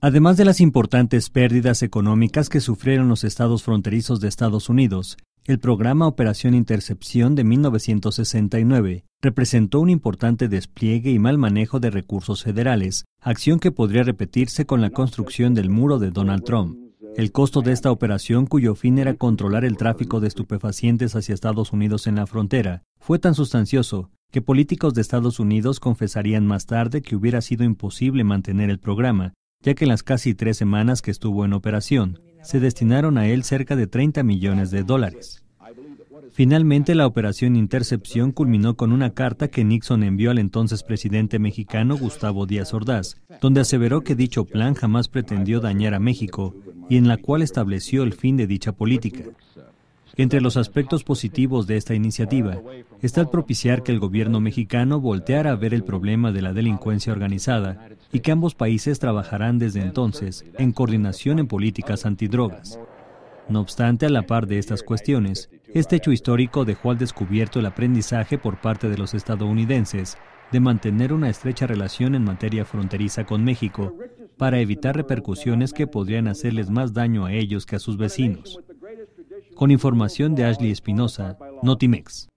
Además de las importantes pérdidas económicas que sufrieron los estados fronterizos de Estados Unidos, el programa Operación Intercepción de 1969 representó un importante despliegue y mal manejo de recursos federales, acción que podría repetirse con la construcción del muro de Donald Trump. El costo de esta operación, cuyo fin era controlar el tráfico de estupefacientes hacia Estados Unidos en la frontera, fue tan sustancioso que políticos de Estados Unidos confesarían más tarde que hubiera sido imposible mantener el programa, ya que en las casi tres semanas que estuvo en operación, se destinaron a él cerca de 30 millones de dólares. Finalmente, la operación Intercepción culminó con una carta que Nixon envió al entonces presidente mexicano Gustavo Díaz Ordaz, donde aseveró que dicho plan jamás pretendió dañar a México y en la cual estableció el fin de dicha política. Entre los aspectos positivos de esta iniciativa está el propiciar que el gobierno mexicano volteara a ver el problema de la delincuencia organizada y que ambos países trabajarán desde entonces en coordinación en políticas antidrogas. No obstante, a la par de estas cuestiones, este hecho histórico dejó al descubierto el aprendizaje por parte de los estadounidenses de mantener una estrecha relación en materia fronteriza con México para evitar repercusiones que podrían hacerles más daño a ellos que a sus vecinos con información de Ashley Espinosa, Notimex.